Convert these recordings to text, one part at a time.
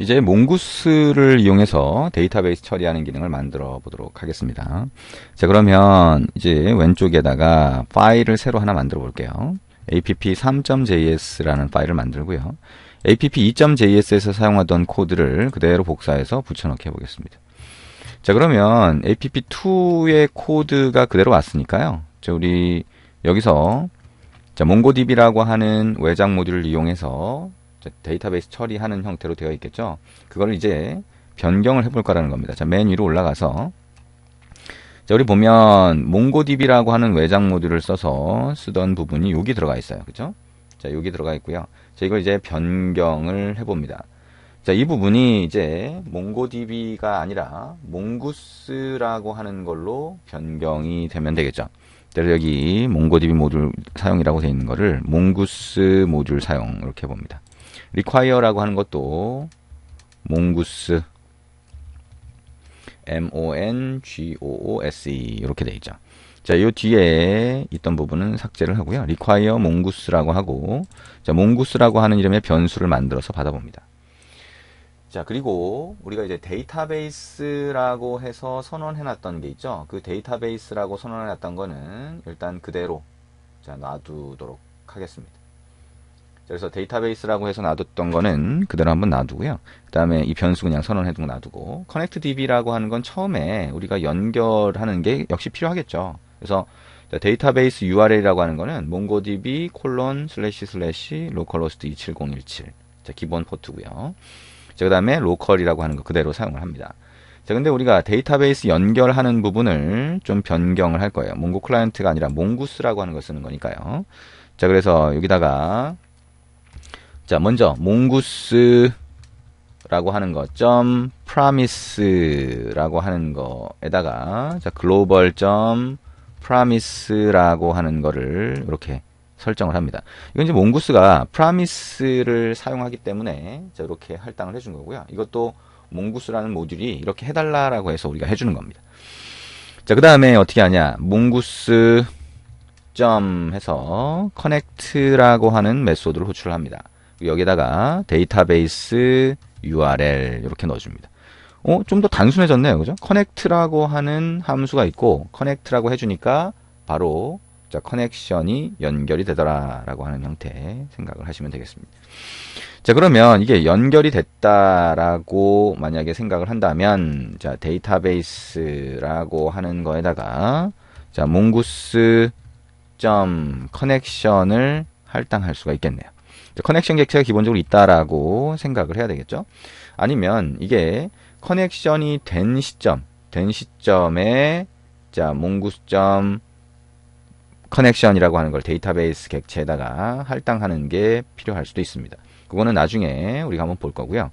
이제 몽구스를 이용해서 데이터베이스 처리하는 기능을 만들어 보도록 하겠습니다. 자, 그러면 이제 왼쪽에다가 파일을 새로 하나 만들어 볼게요. app3.js라는 파일을 만들고요. app2.js에서 사용하던 코드를 그대로 복사해서 붙여넣기 해보겠습니다. 자, 그러면 app2의 코드가 그대로 왔으니까요. 자, 우리 여기서 자, 몽고DB라고 하는 외장 모듈을 이용해서 데이터베이스 처리하는 형태로 되어 있겠죠. 그걸 이제 변경을 해볼 거라는 겁니다. 자, 맨 위로 올라가서 자, 우리 보면 몽고DB라고 하는 외장 모듈을 써서 쓰던 부분이 여기 들어가 있어요. 그죠? 자, 여기 들어가 있고요. 자, 이걸 이제 변경을 해봅니다. 자, 이 부분이 이제 몽고DB가 아니라 몽구스라고 하는 걸로 변경이 되면 되겠죠. 그래 여기 몽고DB 모듈 사용이라고 되어 있는 거를 몽구스 모듈 사용 이렇게 봅니다. require라고 하는 것도 mongoose m-o-n-g-o-o-s-e 이렇게 돼 있죠. 자, 요 뒤에 있던 부분은 삭제를 하고요. require mongoos라고 하고 자, mongoos라고 하는 이름의 변수를 만들어서 받아봅니다. 자, 그리고 우리가 이제 데이터베이스라고 해서 선언해 놨던 게 있죠. 그 데이터베이스라고 선언해 놨던 거는 일단 그대로 자, 놔두도록 하겠습니다. 그래서 데이터베이스라고 해서 놔뒀던 거는 그대로 한번 놔두고요. 그 다음에 이 변수 그냥 선언해두고 놔두고 커넥트 DB라고 하는 건 처음에 우리가 연결하는 게 역시 필요하겠죠. 그래서 데이터베이스 URL이라고 하는 거는 mongodb 콜론 슬래시 슬래시 로컬호스트 27017 자, 기본 포트고요. 자, 그 다음에 로컬이라고 하는 거 그대로 사용을 합니다. 자, 근데 우리가 데이터베이스 연결하는 부분을 좀 변경을 할 거예요. 몽고 클라이언트가 아니라 몽구스라고 하는 걸 쓰는 거니까요. 자, 그래서 여기다가 자, 먼저 몽구스라고 하는 거, 점 promise라고 하는 거에다가 자, 글로벌 점 promise라고 하는 거를 이렇게 설정을 합니다. 이건 이제 몽구스가 promise를 사용하기 때문에 이렇게 할당을 해준 거고요. 이것도 몽구스라는 모듈이 이렇게 해달라라고 해서 우리가 해주는 겁니다. 자, 그 다음에 어떻게 하냐. 몽구스 점 해서 커넥트라고 하는 메소드를 호출합니다. 여기다가 데이터베이스 URL 이렇게 넣어줍니다. 어, 좀 더 단순해졌네요. 그죠? 커넥트라고 하는 함수가 있고 커넥트라고 해주니까 바로 자, 커넥션이 연결이 되더라라고 하는 형태 생각을 하시면 되겠습니다. 자, 그러면 이게 연결이 됐다라고 만약에 생각을 한다면 자, 데이터베이스라고 하는 거에다가 자, 몽구스 점 커넥션을 할당할 수가 있겠네요. 커넥션 객체가 기본적으로 있다라고 생각을 해야 되겠죠. 아니면 이게 커넥션이 된 시점, 된 시점에 자 몽구수점 커넥션이라고 하는 걸 데이터베이스 객체에다가 할당하는 게 필요할 수도 있습니다. 그거는 나중에 우리가 한번 볼 거고요.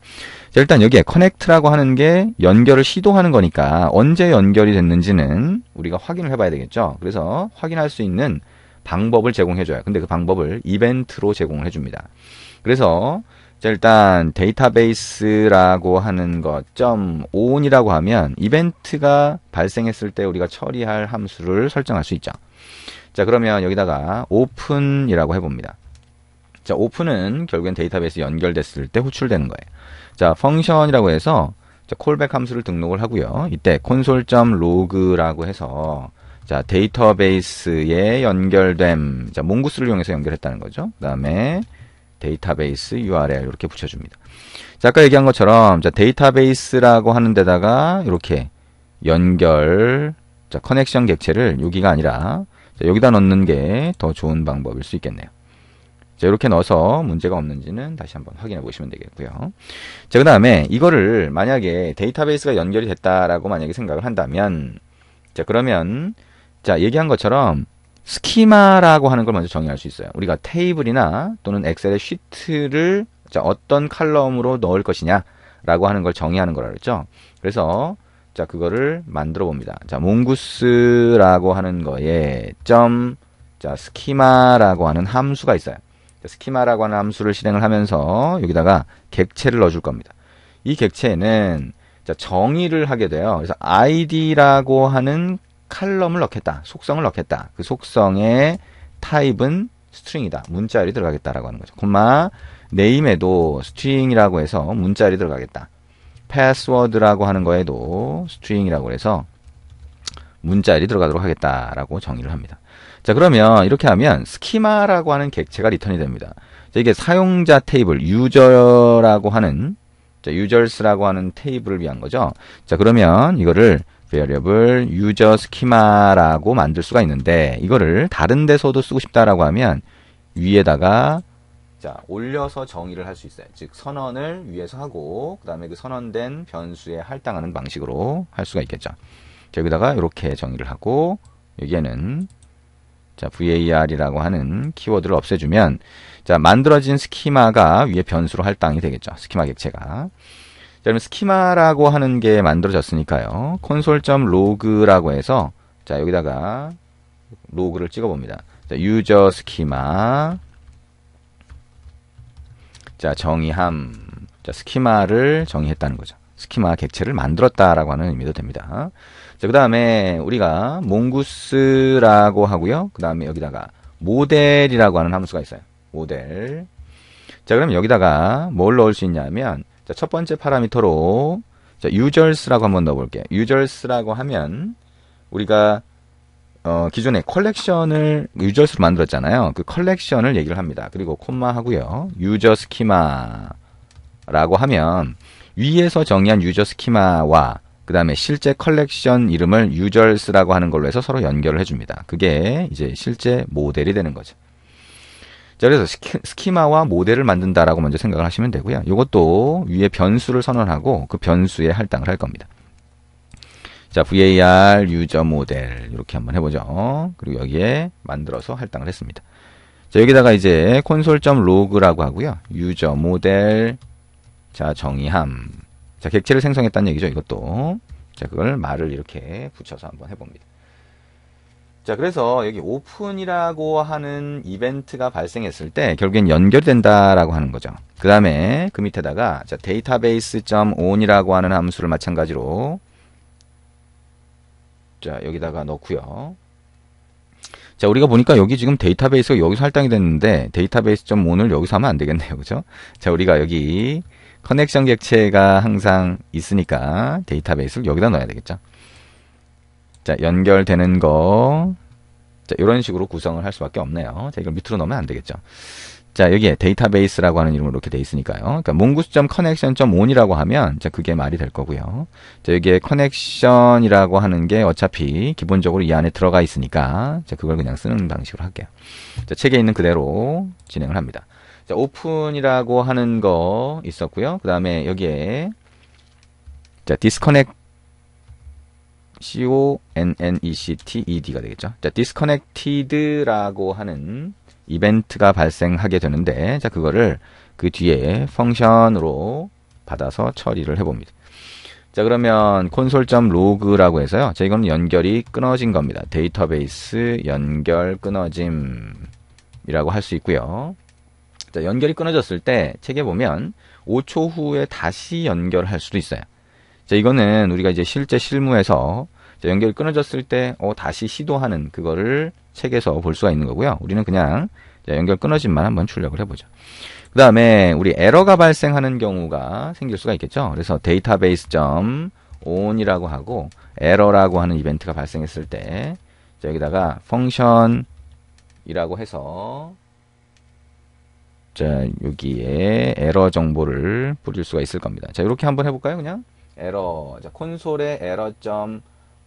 자, 일단 여기에 커넥트라고 하는 게 연결을 시도하는 거니까 언제 연결이 됐는지는 우리가 확인을 해봐야 되겠죠. 그래서 확인할 수 있는 방법을 제공해줘요. 근데 그 방법을 이벤트로 제공을 해줍니다. 그래서 자, 일단 데이터베이스라고 하는 것, 점 on이라고 하면 이벤트가 발생했을 때 우리가 처리할 함수를 설정할 수 있죠. 자, 그러면 여기다가 open이라고 해봅니다. 자, open은 결국엔 데이터베이스 연결됐을 때 호출되는 거예요. 자, function이라고 해서 콜백 함수를 등록을 하고요. 이때 콘솔 n s o l o g 라고 해서 자, 데이터베이스에 연결됨. 자, 몽구스를 이용해서 연결했다는 거죠. 그 다음에 데이터베이스 URL 이렇게 붙여줍니다. 자, 아까 얘기한 것처럼 자, 데이터베이스라고 하는 데다가 이렇게 연결, 자, 커넥션 객체를 여기가 아니라 자, 여기다 넣는 게 더 좋은 방법일 수 있겠네요. 자, 이렇게 넣어서 문제가 없는지는 다시 한번 확인해 보시면 되겠고요. 자, 그 다음에 이거를 만약에 데이터베이스가 연결이 됐다라고 만약에 생각을 한다면 자, 그러면 자, 얘기한 것처럼 스키마라고 하는 걸 먼저 정의할 수 있어요. 우리가 테이블이나 또는 엑셀의 시트를 자, 어떤 칼럼으로 넣을 것이냐라고 하는 걸 정의하는 거라 그랬죠. 그래서 자, 그거를 만들어 봅니다. 자, 몽구스라고 하는 거에 점 자, 스키마라고 하는 함수가 있어요. 자, 스키마라고 하는 함수를 실행을 하면서 여기다가 객체를 넣어 줄 겁니다. 이 객체에는 자, 정의를 하게 돼요. 그래서 id라고 하는 칼럼을 넣겠다. 속성을 넣겠다. 그 속성의 타입은 스트링이다. 문자열이 들어가겠다라고 하는 거죠. 콤마 네임에도 스트링이라고 해서 문자열이 들어가겠다. 패스워드라고 하는 거에도 스트링이라고 해서 문자열이 들어가도록 하겠다라고 정의를 합니다. 자 그러면 이렇게 하면 스키마라고 하는 객체가 리턴이 됩니다. 자, 이게 사용자 테이블 유저라고 하는 자, 유저스라고 하는 테이블을 위한 거죠. 자 그러면 이거를 variable user schema라고 만들 수가 있는데 이거를 다른 데서도 쓰고 싶다라고 하면 위에다가 자 올려서 정의를 할 수 있어요. 즉 선언을 위에서 하고 그 다음에 그 선언된 변수에 할당하는 방식으로 할 수가 있겠죠. 자, 여기다가 이렇게 정의를 하고 여기에는 자 var이라고 하는 키워드를 없애주면 자 만들어진 스키마가 위에 변수로 할당이 되겠죠. 스키마 객체가 자, 그럼 스키마라고 하는 게 만들어졌으니까요. 콘솔.로그라고 점 해서 자, 여기다가 로그를 찍어 봅니다. 자, 유저 스키마 자, 정의함 자, 스키마를 정의했다는 거죠. 스키마 객체를 만들었다라고 하는 의미도 됩니다. 자, 그 다음에 우리가 몽구스라고 하고요. 그 다음에 여기다가 모델이라고 하는 함수가 있어요. 모델. 자, 그럼 여기다가 뭘 넣을 수 있냐면 자, 첫 번째 파라미터로 자, u s e 라고 한번 넣어볼게요. u s e 라고 하면 우리가 어, 기존에 컬렉션을 유저스로 만들었잖아요. 그 컬렉션을 얘기를 합니다. 그리고 콤마 하고요. 유저 스키마라고 하면 위에서 정의한 유저 스키마와그 다음에 실제 컬렉션 이름을 유저스라고 하는 걸로 해서 서로 연결을 해줍니다. 그게 이제 실제 모델이 되는 거죠. 자, 그래서 스키, 마와 모델을 만든다라고 먼저 생각을 하시면 되고요. 이것도 위에 변수를 선언하고 그 변수에 할당을 할 겁니다. 자, var 유저 모델 이렇게 한번 해보죠. 그리고 여기에 만들어서 할당을 했습니다. 자, 여기다가 이제 콘솔 n s o l o g 라고 하고요. 유저 모델 자, 정의함. 자, 객체를 생성했다는 얘기죠. 이것도. 자, 그걸 말을 이렇게 붙여서 한번 해봅니다. 자, 그래서 여기 오픈이라고 하는 이벤트가 발생했을 때 결국엔 연결된다라고 하는 거죠. 그 다음에 그 밑에다가 자, d a t a b a o n 이라고 하는 함수를 마찬가지로 자, 여기다가 넣고요. 자, 우리가 보니까 여기 지금 데이터베이스가 여기서 할당이 됐는데 데이터베이스.on을 여기서 하면 안 되겠네요. 그죠? 자, 우리가 여기 커넥션 객체가 항상 있으니까 데이터베이스를 여기다 넣어야 되겠죠. 자, 연결되는 거. 자, 이런 식으로 구성을 할 수밖에 없네요. 자, 이걸 밑으로 넣으면 안 되겠죠. 자, 여기에 데이터베이스라고 하는 이름으로 이렇게 돼 있으니까요. 그러니까 m o n g o o s e c 이라고 하면 자, 그게 말이 될 거고요. 자, 여기에 커넥션이라고 하는 게 어차피 기본적으로 이 안에 들어가 있으니까 자, 그걸 그냥 쓰는 방식으로 할게요. 자, 책에 있는 그대로 진행을 합니다. 자, 오픈이라고 하는 거 있었고요. 그 다음에 여기에 자, d i s c o C-O-N-N-E-C-T-E-D가 되겠죠. 자, disconnected라고 하는 이벤트가 발생하게 되는데, 자, 그거를 그 뒤에 펑션으로 받아서 처리를 해봅니다. 자, 그러면 console.log라고 해서요. 자, 이건 연결이 끊어진 겁니다. 데이터베이스 연결 끊어짐이라고 할 수 있고요. 자, 연결이 끊어졌을 때 책에 보면 5초 후에 다시 연결할 수도 있어요. 자, 이거는 우리가 이제 실제 실무에서 연결이 끊어졌을 때 어, 다시 시도하는 그거를 책에서 볼 수가 있는 거고요. 우리는 그냥 연결 끊어진만 한번 출력을 해보죠. 그 다음에 우리 에러가 발생하는 경우가 생길 수가 있겠죠. 그래서 데이터베이스 점 on이라고 하고 에러라고 하는 이벤트가 발생했을 때 여기다가 펑션이라고 해서 자 여기에 에러 정보를 뿌릴 수가 있을 겁니다. 자 이렇게 한번 해볼까요? 그냥 에러 자 콘솔의 에러 점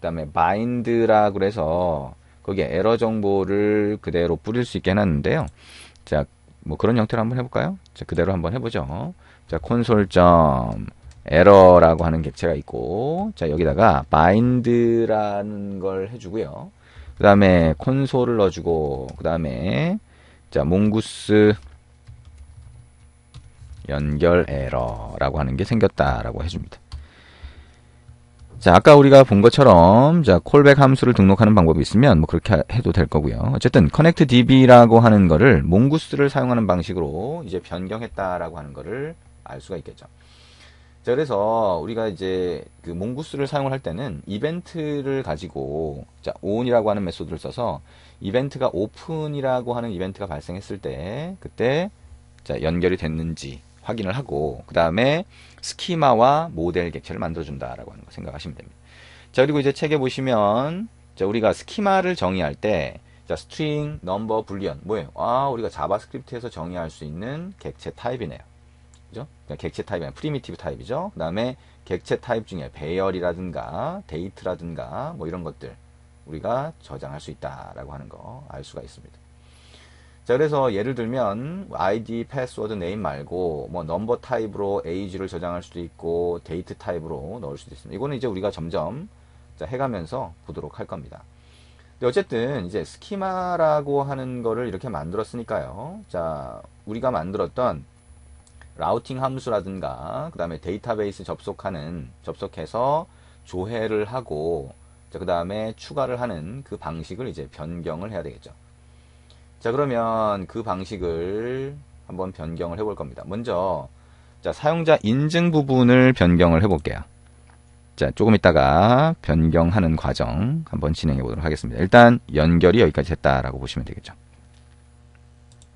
그다음에 마인드라고 그래서 거기에 에러 정보를 그대로 뿌릴 수 있게 해놨는데요. 자, 뭐 그런 형태로 한번 해볼까요? 자, 그대로 한번 해보죠. 자, 콘솔 점 에러라고 하는 객체가 있고, 자 여기다가 마인드라는 걸 해주고요. 그 다음에 콘솔을 넣어주고, 그 다음에 자 몽구스 연결 에러라고 하는 게 생겼다라고 해줍니다. 자, 아까 우리가 본 것처럼 자, 콜백 함수를 등록하는 방법이 있으면 뭐 그렇게 해도 될 거고요. 어쨌든 커넥트 db라고 하는 거를 몽구스를 사용하는 방식으로 이제 변경했다라고 하는 거를 알 수가 있겠죠. 자, 그래서 우리가 이제 그 몽구스를 사용을 할 때는 이벤트를 가지고 자, on이라고 하는 메소드를 써서 이벤트가 오픈이라고 하는 이벤트가 발생했을 때 그때 자, 연결이 됐는지 확인을 하고 그다음에 스키마와 모델 객체를 만들어준다라고 하는 거 생각하시면 됩니다. 자 그리고 이제 책에 보시면 자, 우리가 스키마를 정의할 때 자, 스트링, 넘버, 불리언 뭐예요? 아 우리가 자바스크립트에서 정의할 수 있는 객체 타입이네요. 그죠? 그러니까 객체 타입이 아니라 프리미티브 타입이죠. 그 다음에 객체 타입 중에 배열이라든가 데이트라든가 뭐 이런 것들 우리가 저장할 수 있다라고 하는 거 알 수가 있습니다. 자 그래서 예를 들면 아이디 패스워드, 네임 말고 뭐 넘버 타입으로 에이 e 를 저장할 수도 있고 데이트 타입으로 넣을 수도 있습니다. 이거는 이제 우리가 점점 해가면서 보도록 할 겁니다. 근데 어쨌든 이제 스키마라고 하는 거를 이렇게 만들었으니까요. 자 우리가 만들었던 라우팅 함수라든가 그 다음에 데이터베이스 접속하는 접속해서 조회를 하고 그 다음에 추가를 하는 그 방식을 이제 변경을 해야 되겠죠. 자 그러면 그 방식을 한번 변경을 해 볼 겁니다. 먼저 자 사용자 인증 부분을 변경을 해볼게요. 자 조금 있다가 변경하는 과정 한번 진행해 보도록 하겠습니다. 일단 연결이 여기까지 됐다라고 보시면 되겠죠.